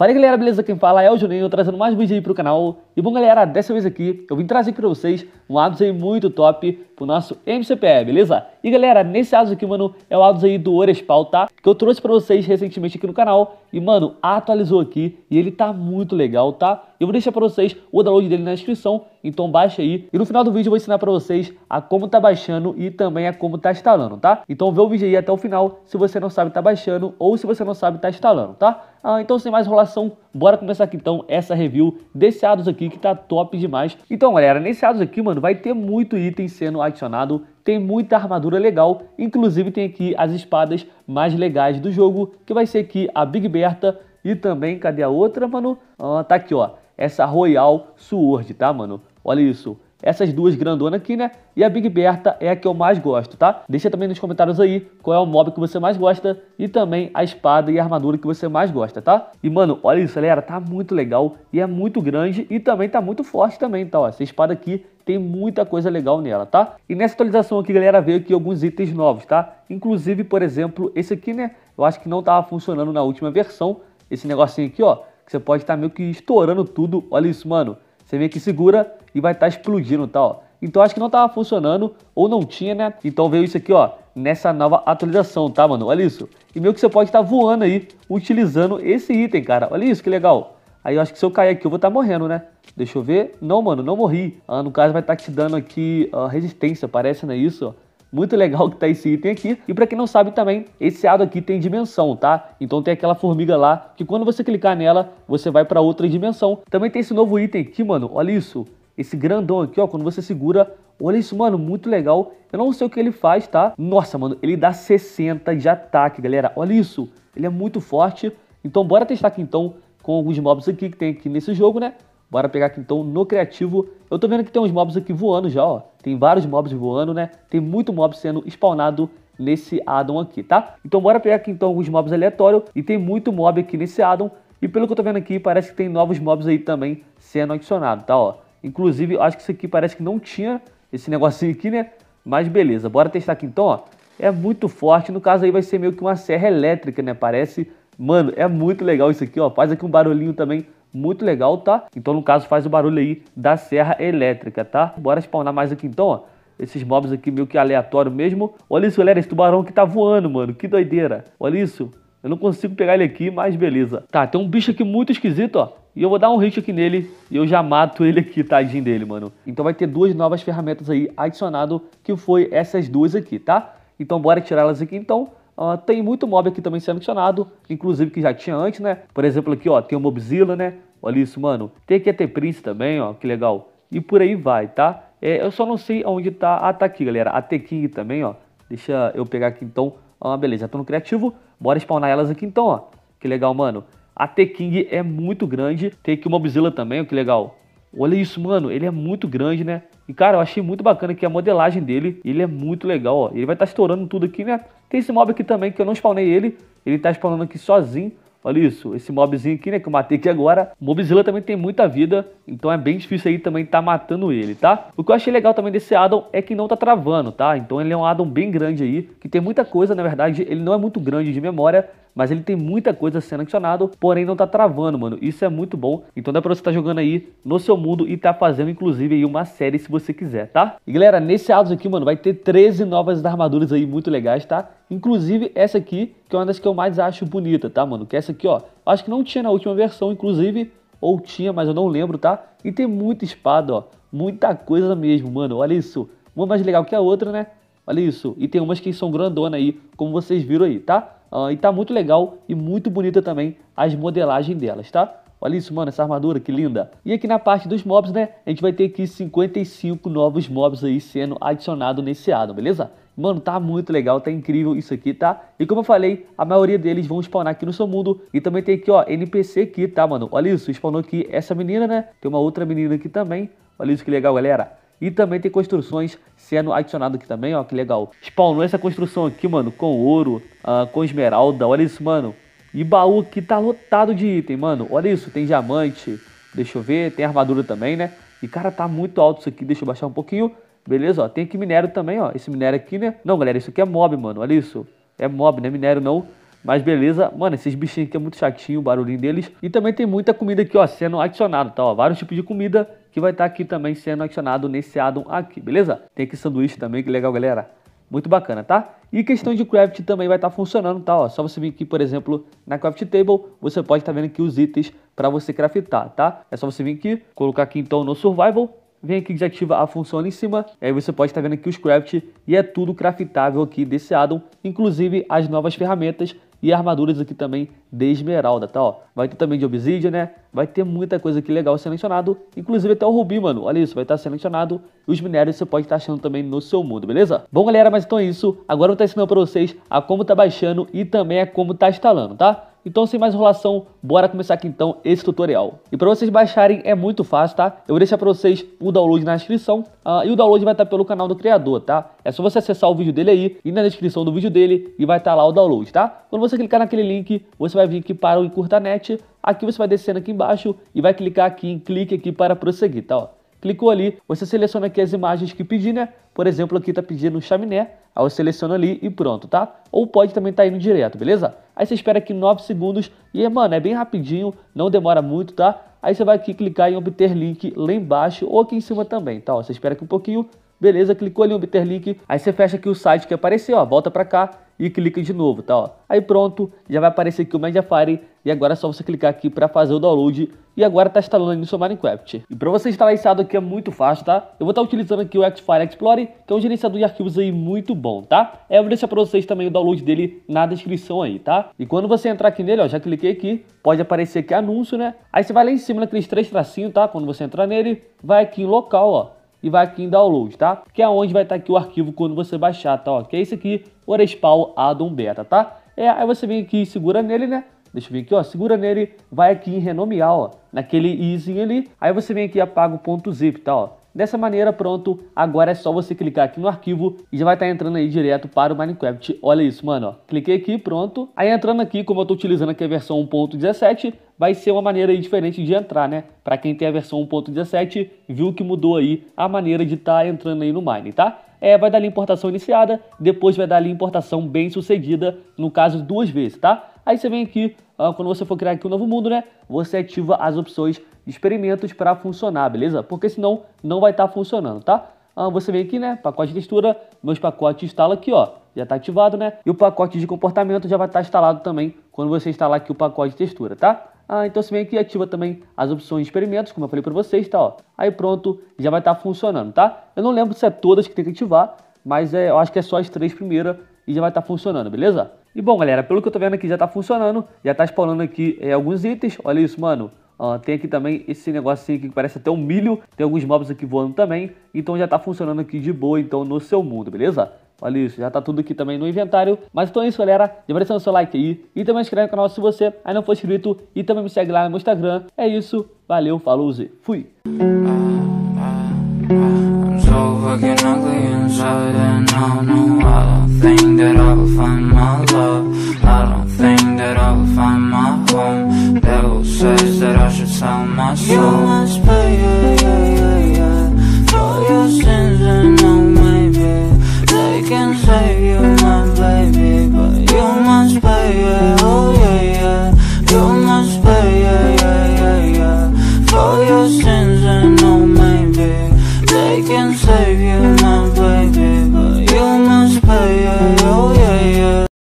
Fala galera, beleza? Quem fala é o Juninho, trazendo mais um vídeo aí pro canal. E bom galera, dessa vez aqui eu vim trazer aqui pra vocês um ADOS aí muito top pro nosso MCPE, beleza? E galera, nesse caso aqui, mano, é o Ados aí do Orespal, tá? Que eu trouxe pra vocês recentemente aqui no canal. E, mano, atualizou aqui e ele tá muito legal, tá? Eu vou deixar pra vocês o download dele na descrição, então baixa aí. E no final do vídeo eu vou ensinar pra vocês a como tá baixando e também a como tá instalando, tá? Então vê o vídeo aí até o final, se você não sabe tá baixando ou se você não sabe tá instalando, tá? Ah, então sem mais enrolação, bora começar aqui então essa review desse Ados aqui que tá top demais. Então galera, nesse Ados aqui, mano, vai ter muito item sendo adicionado tem muita armadura legal, inclusive tem aqui as espadas mais legais do jogo, que vai ser aqui a Big Bertha e também, cadê a outra, mano? Ah, tá aqui, ó, essa Royal Sword, tá, mano? Olha isso, essas duas grandonas aqui, né? E a Big Bertha é a que eu mais gosto, tá? Deixa também nos comentários aí qual é o mob que você mais gosta e também a espada e a armadura que você mais gosta, tá? E, mano, olha isso, galera. Tá muito legal e é muito grande e também tá muito forte também, tá? Ó, essa espada aqui tem muita coisa legal nela, tá? E nessa atualização aqui, galera, veio aqui alguns itens novos, tá? Inclusive, por exemplo, esse aqui, né? Eu acho que não tava funcionando na última versão. Esse negocinho aqui, ó, que você pode estar tá meio que estourando tudo. Olha isso, mano. Você vem aqui, segura e vai estar tá explodindo, tá? Ó. Então acho que não estava funcionando ou não tinha, né? Então veio isso aqui, ó, nessa nova atualização, tá, mano? Olha isso. E meio que você pode estar tá voando aí utilizando esse item, cara. Olha isso, que legal. Aí eu acho que se eu cair aqui eu vou estar tá morrendo, né? Deixa eu ver. Não, mano, não morri. Ah, no caso vai estar tá te dando aqui uh, resistência, parece, né? Isso, ó muito legal que tá esse item aqui. E para quem não sabe também, esse aro aqui tem dimensão, tá? Então tem aquela formiga lá, que quando você clicar nela, você vai para outra dimensão. Também tem esse novo item aqui, mano, olha isso. Esse grandão aqui, ó, quando você segura, olha isso, mano, muito legal. Eu não sei o que ele faz, tá? Nossa, mano, ele dá 60 de ataque, galera. Olha isso, ele é muito forte. Então bora testar aqui então com alguns mobs aqui que tem aqui nesse jogo, né? Bora pegar aqui então no criativo. Eu tô vendo que tem uns mobs aqui voando já, ó. Tem vários mobs voando, né? Tem muito mob sendo spawnado nesse addon aqui, tá? Então bora pegar aqui então alguns mobs aleatórios e tem muito mob aqui nesse addon e pelo que eu tô vendo aqui parece que tem novos mobs aí também sendo adicionados, tá ó. Inclusive acho que isso aqui parece que não tinha esse negocinho aqui, né? Mas beleza, bora testar aqui então, ó. É muito forte, no caso aí vai ser meio que uma serra elétrica, né? Parece, mano, é muito legal isso aqui, ó. Faz aqui um barulhinho também muito legal, tá? Então, no caso, faz o barulho aí da serra elétrica, tá? Bora spawnar mais aqui então, ó. Esses mobs aqui meio que aleatório mesmo. Olha isso, galera, esse tubarão que tá voando, mano. Que doideira. Olha isso. Eu não consigo pegar ele aqui, mas beleza. Tá, tem um bicho aqui muito esquisito, ó. E eu vou dar um hit aqui nele e eu já mato ele aqui, tadinho dele, mano. Então vai ter duas novas ferramentas aí adicionado, que foi essas duas aqui, tá? Então bora tirar elas aqui então. Uh, tem muito mob aqui também sendo adicionado, inclusive que já tinha antes, né? Por exemplo, aqui, ó, tem o Mobzilla, né? Olha isso, mano. Tem QT Prince também, ó, que legal. E por aí vai, tá? É, eu só não sei onde tá. Ah, tá aqui, galera. A T-King também, ó. Deixa eu pegar aqui, então. Ah, beleza, tô no criativo. Bora spawnar elas aqui, então, ó. Que legal, mano. A T-King é muito grande. Tem aqui o Mobzilla também, ó, que legal. Olha isso, mano. Ele é muito grande, né? E, cara, eu achei muito bacana aqui a modelagem dele, ele é muito legal, ó. Ele vai estar tá estourando tudo aqui, né? Tem esse mob aqui também, que eu não spawnei ele. Ele tá spawnando aqui sozinho. Olha isso, esse mobzinho aqui, né, que eu matei aqui agora. O Mobzilla também tem muita vida, então é bem difícil aí também tá matando ele, tá? O que eu achei legal também desse Adam é que não tá travando, tá? Então ele é um Adam bem grande aí, que tem muita coisa, na verdade, ele não é muito grande de memória, mas ele tem muita coisa sendo acionado, porém não tá travando, mano. Isso é muito bom. Então dá pra você estar tá jogando aí no seu mundo e tá fazendo, inclusive, aí uma série se você quiser, tá? E galera, nesse Ados aqui, mano, vai ter 13 novas armaduras aí muito legais, tá? Inclusive essa aqui, que é uma das que eu mais acho bonita, tá, mano? Que é essa aqui, ó, acho que não tinha na última versão, inclusive, ou tinha, mas eu não lembro, tá? E tem muita espada, ó, muita coisa mesmo, mano, olha isso. Uma mais legal que a outra, né? Olha isso. E tem umas que são grandona aí, como vocês viram aí, tá? Uh, e tá muito legal e muito bonita também as modelagens delas, tá? Olha isso, mano, essa armadura, que linda. E aqui na parte dos mobs, né, a gente vai ter aqui 55 novos mobs aí sendo adicionado nesse addon, beleza? Mano, tá muito legal, tá incrível isso aqui, tá? E como eu falei, a maioria deles vão spawnar aqui no seu mundo. E também tem aqui, ó, NPC aqui, tá, mano? Olha isso, spawnou aqui essa menina, né? Tem uma outra menina aqui também. Olha isso que legal, galera. E também tem construções sendo adicionado aqui também, ó, que legal. Spawnou essa construção aqui, mano, com ouro, uh, com esmeralda, olha isso, mano. E baú que tá lotado de item, mano. Olha isso, tem diamante, deixa eu ver, tem armadura também, né? E, cara, tá muito alto isso aqui, deixa eu baixar um pouquinho. Beleza, ó, tem aqui minério também, ó, esse minério aqui, né? Não, galera, isso aqui é mob, mano, olha isso. É mob, né? Minério não. Mas beleza, mano, esses bichinhos aqui é muito chatinho o barulhinho deles. E também tem muita comida aqui, ó, sendo adicionado, tá? Ó, vários tipos de comida que vai estar tá aqui também sendo adicionado nesse addon aqui, beleza? Tem aqui sanduíche também, que legal, galera. Muito bacana, tá? E questão de craft também vai estar tá funcionando, tá? Ó, só você vir aqui, por exemplo, na craft table, você pode estar tá vendo aqui os itens para você craftar, tá? É só você vir aqui, colocar aqui então no survival, vem aqui que desativa a função ali em cima, aí você pode estar vendo aqui os craft, e é tudo craftável aqui desse addon, inclusive as novas ferramentas e armaduras aqui também de esmeralda, tá? Ó, vai ter também de obsidian, né? Vai ter muita coisa aqui legal selecionado, inclusive até o rubi, mano. Olha isso, vai estar tá selecionado e os minérios você pode estar tá achando também no seu mundo, beleza? Bom, galera, mas então é isso. Agora eu vou estar tá ensinando pra vocês a como tá baixando e também a como tá instalando, tá? Então sem mais enrolação, bora começar aqui então esse tutorial. E para vocês baixarem é muito fácil, tá? Eu vou deixar para vocês o download na descrição uh, e o download vai estar pelo canal do criador, tá? É só você acessar o vídeo dele aí e na descrição do vídeo dele e vai estar lá o download, tá? Quando você clicar naquele link, você vai vir aqui para o Encurtanet, aqui você vai descendo aqui embaixo e vai clicar aqui em clique aqui para prosseguir, tá? Ó. Clicou ali, você seleciona aqui as imagens que pedir, né? Por exemplo, aqui tá pedindo chaminé, Aí eu seleciono ali e pronto, tá? Ou pode também estar tá indo direto, beleza? Aí você espera aqui 9 segundos e, mano, é bem rapidinho, não demora muito, tá? Aí você vai aqui clicar em obter link lá embaixo ou aqui em cima também, tá? você espera aqui um pouquinho, beleza, clicou ali em obter link, aí você fecha aqui o site que apareceu, ó, volta pra cá e clica de novo, tá? Ó. Aí pronto, já vai aparecer aqui o Mediafire e agora é só você clicar aqui para fazer o download e agora está instalando no seu Minecraft. E para você instalar isso aqui é muito fácil, tá? Eu vou estar tá utilizando aqui o Xfire Explorer, que é um gerenciador de arquivos aí muito bom, tá? É Eu vou deixar para vocês também o download dele na descrição aí, tá? E quando você entrar aqui nele, ó, já cliquei aqui, pode aparecer aqui anúncio, né? Aí você vai lá em cima naqueles três tracinhos, tá? Quando você entrar nele, vai aqui em local, ó e vai aqui em download, tá? Que é onde vai estar aqui o arquivo quando você baixar, tá? Ó, que é esse aqui, o Respal Addon Beta, tá? É, aí você vem aqui e segura nele, né? Deixa eu ver aqui, ó, segura nele, vai aqui em renomear, ó, naquele izinho ali. Aí você vem aqui e apaga o ponto zip, tá, ó. Dessa maneira, pronto, agora é só você clicar aqui no arquivo e já vai estar tá entrando aí direto para o Minecraft. Olha isso, mano, ó. cliquei aqui, pronto. Aí entrando aqui, como eu estou utilizando aqui a versão 1.17, vai ser uma maneira diferente de entrar, né? Para quem tem a versão 1.17, viu que mudou aí a maneira de estar tá entrando aí no Mine, tá? é, vai dar ali importação iniciada, depois vai dar ali importação bem sucedida, no caso duas vezes, tá? Aí você vem aqui, quando você for criar aqui um novo mundo, né? Você ativa as opções de experimentos para funcionar, beleza? Porque senão não vai estar tá funcionando, tá? Ah, você vem aqui, né? Pacote de textura, meus pacotes instala aqui, ó. Já está ativado, né? E o pacote de comportamento já vai estar tá instalado também quando você instalar aqui o pacote de textura, tá? Ah, então se vem aqui e ativa também as opções de experimentos, como eu falei para vocês, tá? Ó. Aí pronto, já vai estar tá funcionando, tá? Eu não lembro se é todas que tem que ativar, mas é, eu acho que é só as três primeiras e já vai estar tá funcionando, beleza? E bom, galera, pelo que eu tô vendo aqui já tá funcionando, já tá spawnando aqui é, alguns itens, olha isso, mano. tem aqui também esse negocinho aqui que parece até um milho, tem alguns mobs aqui voando também, então já tá funcionando aqui de boa, então, no seu mundo, beleza? Olha isso, já tá tudo aqui também no inventário. Mas então é isso, galera. Já vai deixando seu like aí. E também inscreve no canal se você ainda não for inscrito. E também me segue lá no meu Instagram. É isso. Valeu, falou, e Fui. You must pay, yeah, yeah, yeah.